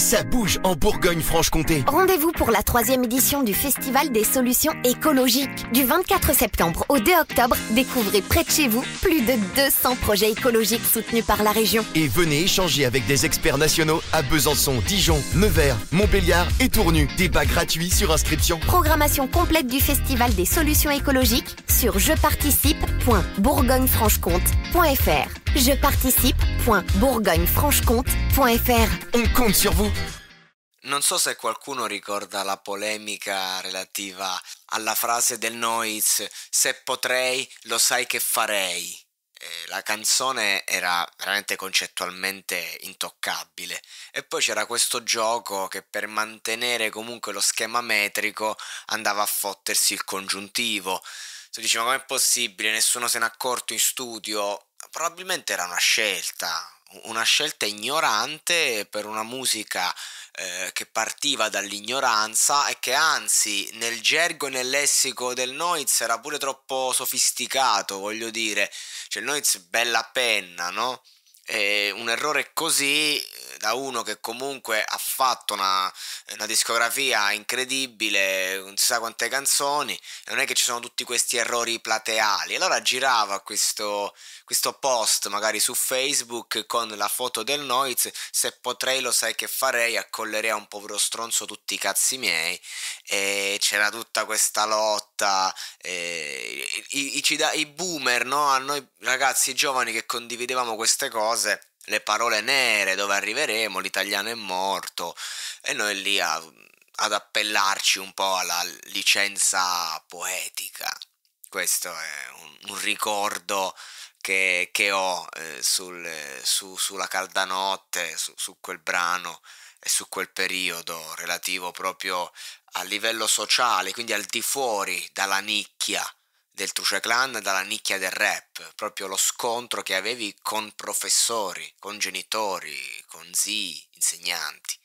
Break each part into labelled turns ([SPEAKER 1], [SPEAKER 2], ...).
[SPEAKER 1] Ça bouge en Bourgogne-Franche-Comté. Rendez-vous pour la troisième édition du Festival des solutions écologiques. Du 24 septembre au 2 octobre, découvrez près de chez vous plus de 200 projets écologiques soutenus par la région. Et venez échanger avec des experts nationaux à Besançon, Dijon, Nevers, Montbéliard et Tournu. Débat gratuit sur inscription. Programmation complète du Festival des solutions écologiques sur jeparticipe.bourgognefranche-comte.fr. je participe.bourgognefranche-comte.fr Un sur vous non so se qualcuno ricorda la polemica relativa alla frase del Noiz Se potrei, lo sai che farei. la canzone era veramente concettualmente intoccabile. E poi c'era questo gioco che per mantenere comunque lo schema metrico andava a fottersi il congiuntivo. Si diceva com'è possibile, nessuno se n'è accorto in studio, probabilmente era una scelta, una scelta ignorante per una musica eh, che partiva dall'ignoranza e che anzi nel gergo e nel lessico del Noiz era pure troppo sofisticato, voglio dire, cioè il Noiz bella penna, no? E un errore così da uno che comunque ha fatto una, una discografia incredibile, non si sa quante canzoni, e non è che ci sono tutti questi errori plateali. Allora girava questo, questo post magari su Facebook con la foto del Noiz, se potrei lo sai che farei, accollerei a un povero stronzo tutti i cazzi miei e c'era tutta questa lotta, e, i, i, i, boomer, no? a noi ragazzi giovani che condividevamo queste cose le parole nere, dove arriveremo, l'italiano è morto e noi lì a, ad appellarci un po' alla licenza poetica. Questo è un, un ricordo che, che ho eh, sul, su, sulla calda notte, su, su quel brano e su quel periodo relativo proprio a livello sociale, quindi al di fuori dalla nicchia del Truce Clan dalla nicchia del rap, proprio lo scontro che avevi con professori, con genitori, con zii, insegnanti.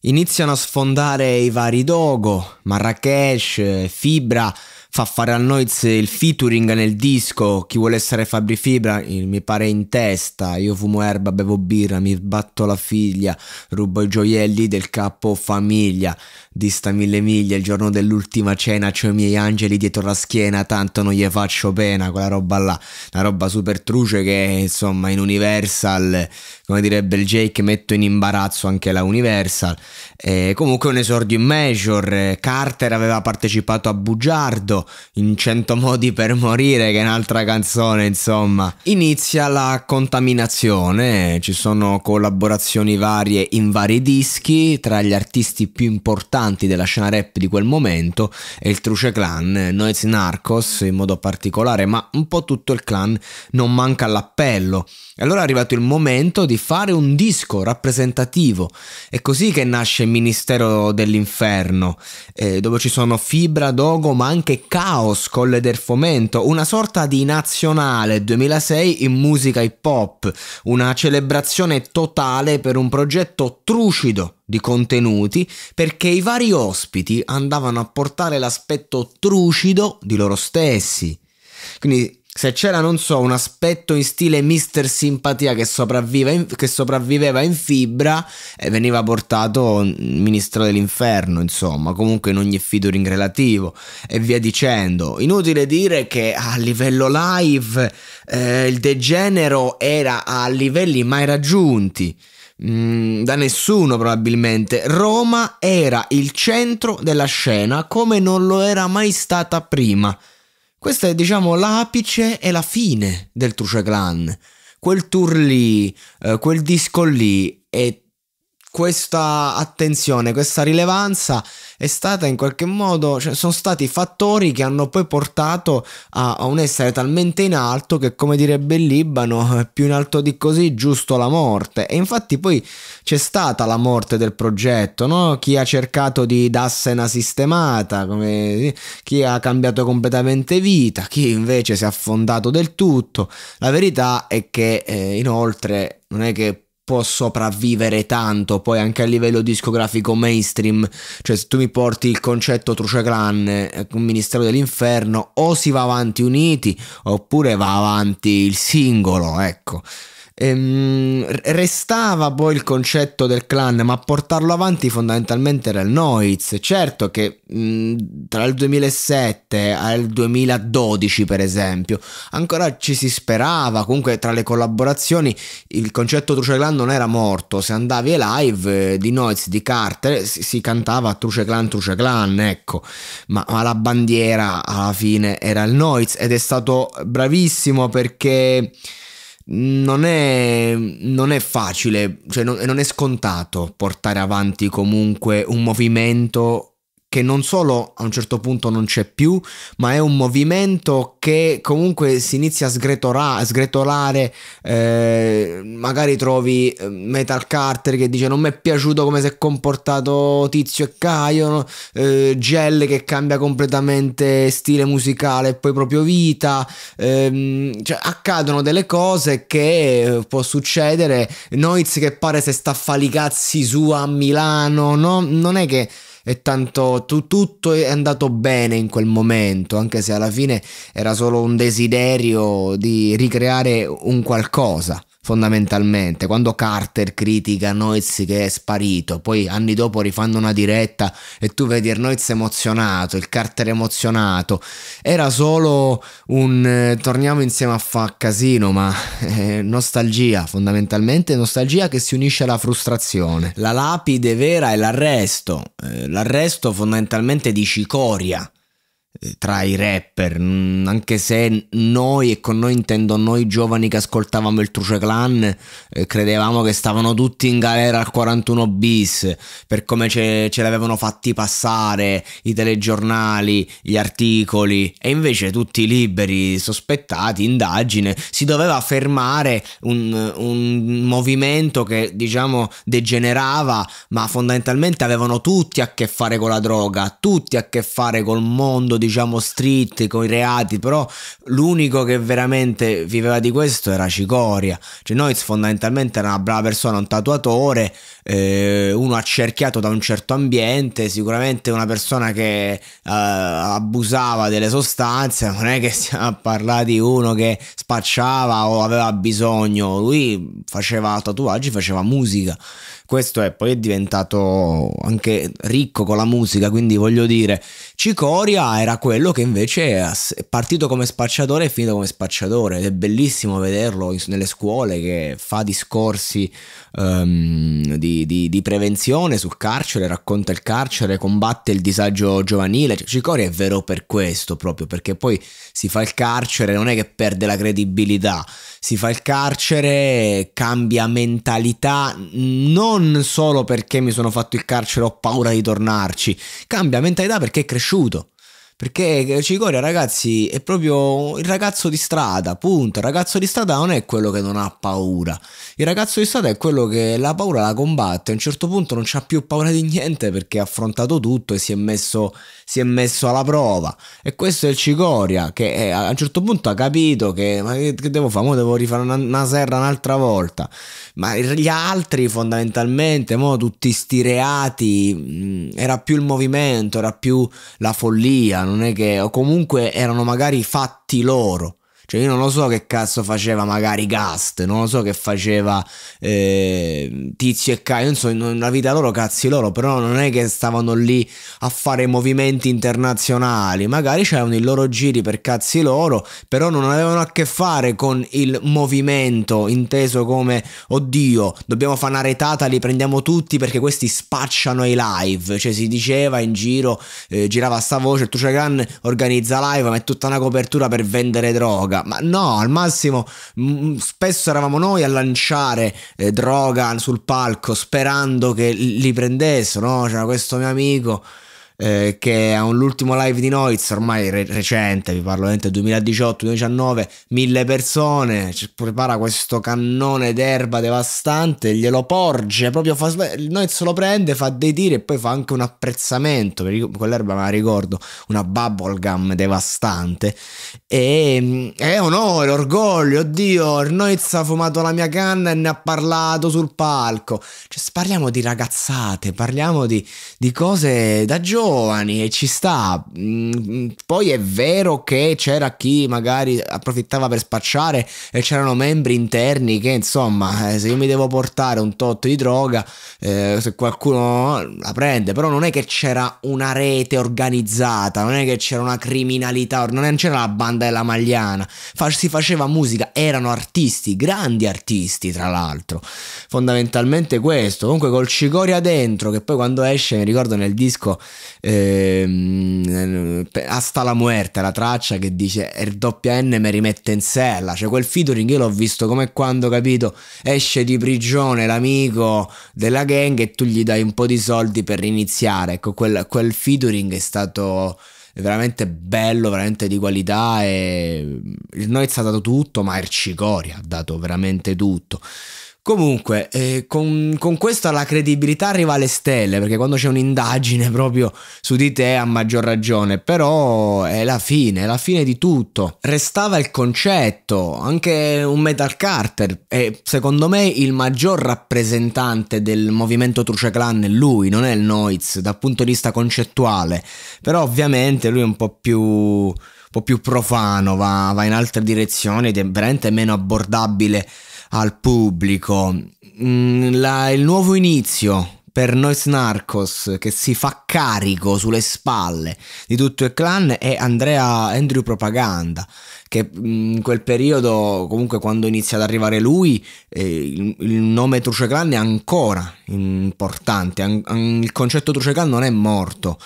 [SPEAKER 1] Iniziano a sfondare i vari Dogo, Marrakesh, Fibra, fa fare a Noiz il featuring nel disco Chi vuole essere Fabri Fibra mi pare in testa Io fumo erba, bevo birra, mi batto la figlia Rubo i gioielli del capo famiglia Dista mille miglia il giorno dell'ultima cena C'ho i miei angeli dietro la schiena Tanto non gli faccio pena quella roba là Una roba super truce che insomma in Universal Come direbbe il Jake metto in imbarazzo anche la Universal eh, Comunque un esordio in major eh, Carter aveva partecipato a Bugiardo in cento modi per morire, che è un'altra canzone, insomma. Inizia la contaminazione, ci sono collaborazioni varie in vari dischi tra gli artisti più importanti della scena rap di quel momento è il Truce Clan, Noiz Narcos in modo particolare, ma un po' tutto il clan non manca all'appello. E allora è arrivato il momento di fare un disco rappresentativo. È così che nasce il Ministero dell'Inferno, eh, dove ci sono Fibra, Dogo, ma anche Caos, Colle del Fomento, una sorta di nazionale 2006 in musica hip hop, una celebrazione totale per un progetto trucido di contenuti perché i vari ospiti andavano a portare l'aspetto trucido di loro stessi. Quindi se c'era, non so, un aspetto in stile Mister Simpatia che, in, che sopravviveva in fibra e eh, veniva portato ministro dell'inferno, insomma, comunque in ogni featuring relativo e via dicendo. Inutile dire che a livello live eh, il degenero era a livelli mai raggiunti mm, da nessuno probabilmente. Roma era il centro della scena come non lo era mai stata prima. Questa è diciamo l'apice e la fine del Truce Clan. Quel tour lì, eh, quel disco lì è questa attenzione, questa rilevanza è stata in qualche modo, cioè sono stati fattori che hanno poi portato a, a, un essere talmente in alto che come direbbe il Libano, più in alto di così giusto la morte. E infatti poi c'è stata la morte del progetto, no? chi ha cercato di darsene una sistemata, come, chi ha cambiato completamente vita, chi invece si è affondato del tutto. La verità è che eh, inoltre non è che può sopravvivere tanto poi anche a livello discografico mainstream cioè se tu mi porti il concetto Truce Clan eh, un ministero dell'inferno o si va avanti uniti oppure va avanti il singolo ecco ehm, restava poi il concetto del clan, ma portarlo avanti fondamentalmente era il Noiz. Certo che mh, mhmm, tra il 2007 e il 2012, per esempio, ancora ci si sperava, comunque tra le collaborazioni il concetto Truce Clan non era morto, se andavi ai live eh, di Noiz, di Carter, si, si cantava Truce Clan, Truce Clan, ecco, ma, ma la bandiera alla fine era il Noiz ed è stato bravissimo perché non è, non è facile, cioè non, non è scontato portare avanti comunque un movimento che non solo a un certo punto non c'è più, ma è un movimento che comunque si inizia a, sgretola- a sgretolare, eh, magari trovi eh, Metal Carter che dice non mi è piaciuto come si è comportato Tizio e Caio, eh, Gel che cambia completamente stile musicale e poi proprio vita, eh, cioè, accadono delle cose che eh, può succedere, Noiz che pare se sta a falicazzi su a Milano, no? non è che e tanto tu, tutto è andato bene in quel momento, anche se alla fine era solo un desiderio di ricreare un qualcosa fondamentalmente. Quando Carter critica Noiz che è sparito, poi anni dopo rifanno una diretta e tu vedi il Noiz emozionato, il Carter emozionato. Era solo un eh, torniamo insieme a fa casino, ma eh, nostalgia, fondamentalmente nostalgia che si unisce alla frustrazione. La lapide vera è l'arresto, eh, l'arresto fondamentalmente di Cicoria eh, tra i rapper, mm, anche se noi, e con noi intendo noi giovani che ascoltavamo il Truce Clan, eh, credevamo che stavano tutti in galera al 41 bis, per come ce, ce l'avevano fatti passare i telegiornali, gli articoli, e invece tutti liberi, sospettati, indagine, si doveva fermare un, un movimento che diciamo degenerava, ma fondamentalmente avevano tutti a che fare con la droga, tutti a che fare col mondo di diciamo street con i reati però l'unico che veramente viveva di questo era Cicoria cioè Noiz fondamentalmente era una brava persona un tatuatore eh, uno accerchiato da un certo ambiente sicuramente una persona che eh, abusava delle sostanze non è che stiamo a parlare di uno che spacciava o aveva bisogno lui faceva tatuaggi faceva musica questo è poi è diventato anche ricco con la musica, quindi voglio dire, Cicoria era quello che invece è partito come spacciatore e finito come spacciatore ed è bellissimo vederlo nelle scuole che fa discorsi um, di, di, di, prevenzione sul carcere, racconta il carcere, combatte il disagio giovanile, cioè, Cicoria è vero per questo proprio, perché poi si fa il carcere, non è che perde la credibilità, si fa il carcere, cambia mentalità, non non solo perché mi sono fatto il carcere ho paura di tornarci, cambia mentalità perché è cresciuto. Perché eh, Cicoria, ragazzi, è proprio il ragazzo di strada, punto. Il ragazzo di strada non è quello che non ha paura. Il ragazzo di strada è quello che la paura la combatte. A un certo punto non c'ha più paura di niente perché ha affrontato tutto e si è messo, si è messo alla prova. E questo è il Cicoria che è, eh, a un certo punto ha capito che, ma che, che devo fare? Mo devo rifare una, una serra un'altra volta. Ma gli altri, fondamentalmente, mo tutti sti reati, mm, era più il movimento, era più la follia non è che o comunque erano magari fatti loro cioè io non lo so che cazzo faceva magari Gast, non lo so che faceva eh, Tizio e Caio, non so, nella vita loro cazzi loro, però non è che stavano lì a fare movimenti internazionali, magari c'erano i loro giri per cazzi loro, però non avevano a che fare con il movimento inteso come oddio, dobbiamo fare una retata, li prendiamo tutti perché questi spacciano i live, cioè si diceva in giro, eh, girava sta voce, il Truciagan organizza live, ma è tutta una copertura per vendere droga. Ma no, al massimo mh, mm, mm, spesso eravamo noi a lanciare eh, droga sul palco sperando che li prendessero, no? C'era questo mio amico eh, che ha un, l'ultimo live di Noiz, ormai re- recente, vi parlo del 2018-2019, mille persone, prepara questo cannone d'erba devastante, glielo porge, proprio fa, Noiz lo prende, fa dei tiri e poi fa anche un apprezzamento, per quell'erba me la ricordo, una bubblegum devastante, e mm, è onore, orgoglio, oddio, Noiz ha fumato la mia canna e ne ha parlato sul palco, cioè parliamo di ragazzate, parliamo di, di cose da giovane, giovani e ci sta. Mm, mm, poi è vero che c'era chi magari approfittava per spacciare e c'erano membri interni che insomma eh, se io mi devo portare un tot di droga eh, se qualcuno la prende, però non è che c'era una rete organizzata, non è che c'era una criminalità, non c'era la banda della Magliana, si faceva musica, erano artisti, grandi artisti tra l'altro, fondamentalmente questo, comunque col Cicoria dentro che poi quando esce mi ricordo nel disco ehm, Hasta la muerte, la traccia che dice il doppia N mi rimette in sella, cioè quel featuring io l'ho visto come quando, capito, esce di prigione l'amico della gang e tu gli dai un po' di soldi per iniziare, ecco, quel, quel featuring è stato veramente bello, veramente di qualità e mm, il Noiz ha dato tutto, ma il Cicoria ha dato veramente tutto. Comunque, eh, con, con, questo la credibilità arriva alle stelle, perché quando c'è un'indagine proprio su di te a maggior ragione, però è la fine, è la fine di tutto. Restava il concetto, anche un Metal Carter è secondo me il maggior rappresentante del movimento Truce Clan, lui, non è il Noiz, dal punto di vista concettuale, però ovviamente lui è un po' più un po' più profano, va, va in altre direzioni ed è veramente meno abbordabile al pubblico. Mm, la, il nuovo inizio per Nois Narcos che si fa carico sulle spalle di tutto il clan è Andrea Andrew Propaganda che mm, in quel periodo comunque quando inizia ad arrivare lui eh, il, il, nome Truce Clan è ancora importante an- il concetto Truce Clan non è morto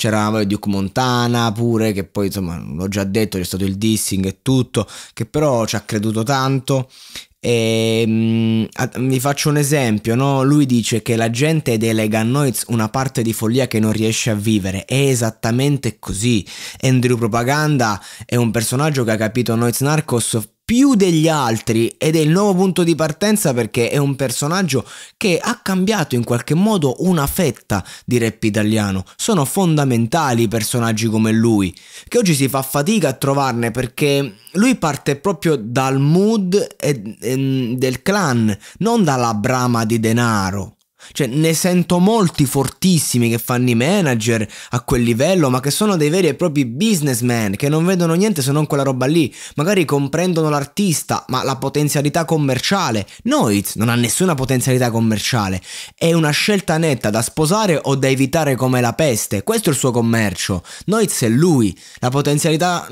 [SPEAKER 1] c'era Duke Montana pure, che poi insomma l'ho già detto, c'è stato il dissing e tutto, che però ci ha creduto tanto. E, ehm, vi faccio un esempio, no? lui dice che la gente delega a noi una parte di follia che non riesce a vivere, è esattamente così. Andrew Propaganda è un personaggio che ha capito Noiz Narcos più degli altri ed è il nuovo punto di partenza perché è un personaggio che ha cambiato in qualche modo una fetta di rap italiano. Sono fondamentali personaggi come lui, che oggi si fa fatica a trovarne perché lui parte proprio dal mood e, e, del clan, non dalla brama di denaro. Cioè, ne sento molti fortissimi che fanno i manager a quel livello, ma che sono dei veri e propri businessmen, che non vedono niente se non quella roba lì. Magari comprendono l'artista, ma la potenzialità commerciale. Noiz non ha nessuna potenzialità commerciale. È una scelta netta da sposare o da evitare come la peste. Questo è il suo commercio. Noiz è lui. La potenzialità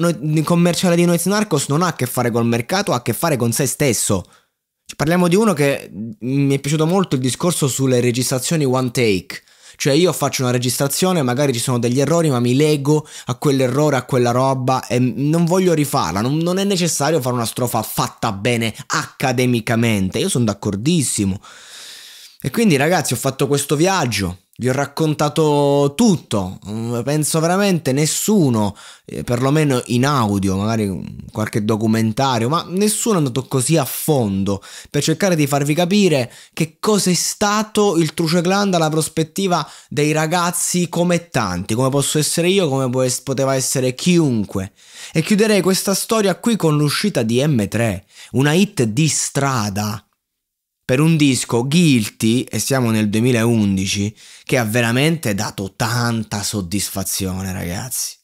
[SPEAKER 1] commerciale di Noiz Narcos non ha a che fare col mercato, ha a che fare con se stesso. Cioè, parliamo di uno che mm, mi è piaciuto molto il discorso sulle registrazioni one take. Cioè io faccio una registrazione, magari ci sono degli errori, ma mi leggo a quell'errore, a quella roba e non voglio rifarla. Non, non è necessario fare una strofa fatta bene accademicamente. Io sono d'accordissimo. E quindi ragazzi ho fatto questo viaggio vi ho raccontato tutto, mm, penso veramente nessuno, eh, perlomeno in audio, magari qualche documentario, ma nessuno è andato così a fondo per cercare di farvi capire che cos'è stato il Truceclan dalla prospettiva dei ragazzi come tanti, come posso essere io, come poteva essere chiunque. E chiuderei questa storia qui con l'uscita di M3, una hit di strada per un disco guilty, e siamo nel 2011, che ha veramente dato tanta soddisfazione, ragazzi.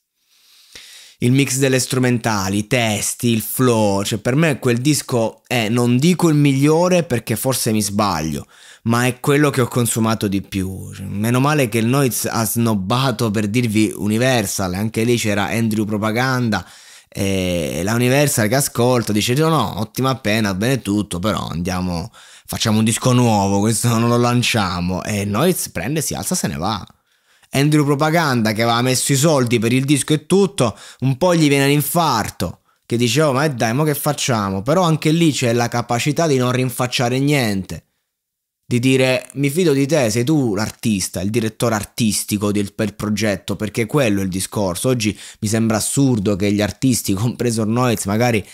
[SPEAKER 1] Il mix delle strumentali, i testi, il flow, cioè per me quel disco è, non dico il migliore perché forse mi sbaglio, ma è quello che ho consumato di più. Cioè, meno male che il Noiz ha snobbato per dirvi Universal, anche lì c'era Andrew Propaganda e eh, la Universal che ascolta dice no, no, ottima pena, bene tutto, però andiamo facciamo un disco nuovo, questo non lo lanciamo. E Noiz prende, si alza, se ne va. Andrew Propaganda che aveva messo i soldi per il disco e tutto, un po' gli viene l'infarto. Che diceva, oh, ma dai, ma che facciamo? Però anche lì c'è la capacità di non rinfacciare niente. Di dire, mi fido di te, sei tu l'artista, il direttore artistico del, del progetto, perché quello è il discorso. Oggi mi sembra assurdo che gli artisti, compreso Noiz, magari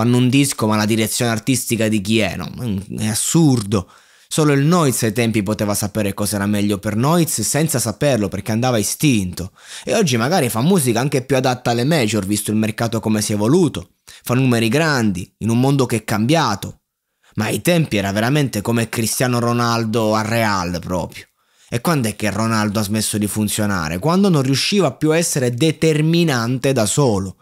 [SPEAKER 1] fanno un disco ma la direzione artistica di chi è, no? È assurdo. Solo il Noiz ai tempi poteva sapere cosa era meglio per Noiz senza saperlo perché andava istinto. E oggi magari fa musica anche più adatta alle major visto il mercato come si è evoluto. Fa numeri grandi, in un mondo che è cambiato. Ma ai tempi era veramente come Cristiano Ronaldo a Real proprio. E quando è che Ronaldo ha smesso di funzionare? Quando non riusciva più a essere determinante da solo.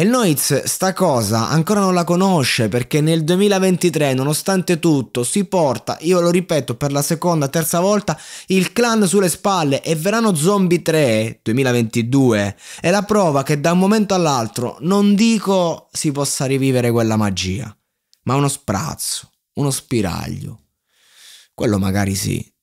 [SPEAKER 1] E il Noiz sta cosa ancora non la conosce perché nel 2023, nonostante tutto, si porta, io lo ripeto per la seconda, terza volta, il clan sulle spalle e Verano Zombie 3 2022 è la prova che da un momento all'altro non dico si possa rivivere quella magia, ma uno sprazzo, uno spiraglio. Quello magari sì.